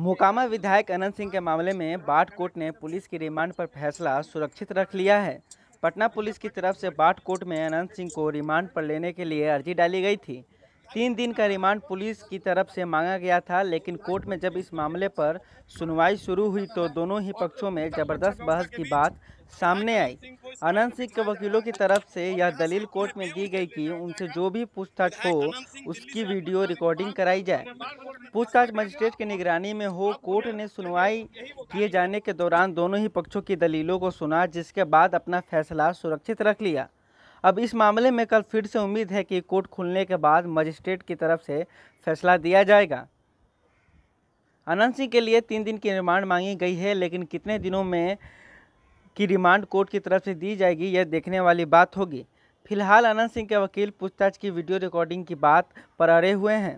मोकामा विधायक अनंत सिंह के मामले में बाट कोर्ट ने पुलिस की रिमांड पर फैसला सुरक्षित रख लिया है पटना पुलिस की तरफ से बाट कोर्ट में अनंत सिंह को रिमांड पर लेने के लिए अर्जी डाली गई थी तीन दिन का रिमांड पुलिस की तरफ से मांगा गया था लेकिन कोर्ट में जब इस मामले पर सुनवाई शुरू हुई तो दोनों ही पक्षों में ज़बरदस्त बहस की बात सामने आई अनंत सिंह के वकीलों की तरफ से यह दलील कोर्ट में दी गई कि उनसे जो भी पूछताछ हो उसकी वीडियो रिकॉर्डिंग कराई जाए पूछताछ मजिस्ट्रेट की निगरानी में हो कोर्ट ने सुनवाई किए जाने के दौरान दोनों ही पक्षों की दलीलों को सुना जिसके बाद अपना फैसला सुरक्षित रख लिया अब इस मामले में कल फिर से उम्मीद है कि कोर्ट खुलने के बाद मजिस्ट्रेट की तरफ से फैसला दिया जाएगा अनंत सिंह के लिए तीन दिन की रिमांड मांगी गई है लेकिन कितने दिनों में की रिमांड कोर्ट की तरफ से दी जाएगी यह देखने वाली बात होगी फिलहाल अनंत सिंह के वकील पूछताछ की वीडियो रिकॉर्डिंग की बात पर अड़े हुए हैं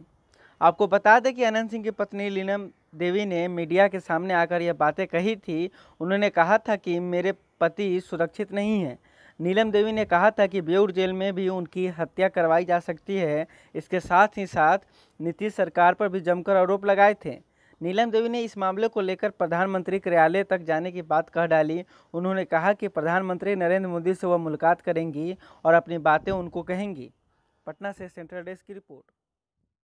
आपको बता दें कि अनंत सिंह की पत्नी लीनम देवी ने मीडिया के सामने आकर यह बातें कही थी उन्होंने कहा था कि मेरे पति सुरक्षित नहीं हैं नीलम देवी ने कहा था कि बेउर जेल में भी उनकी हत्या करवाई जा सकती है इसके साथ ही साथ नीतीश सरकार पर भी जमकर आरोप लगाए थे नीलम देवी ने इस मामले को लेकर प्रधानमंत्री कार्यालय तक जाने की बात कह डाली उन्होंने कहा कि प्रधानमंत्री नरेंद्र मोदी से वह मुलाकात करेंगी और अपनी बातें उनको कहेंगी पटना से सेंट्रल डेस्क की रिपोर्ट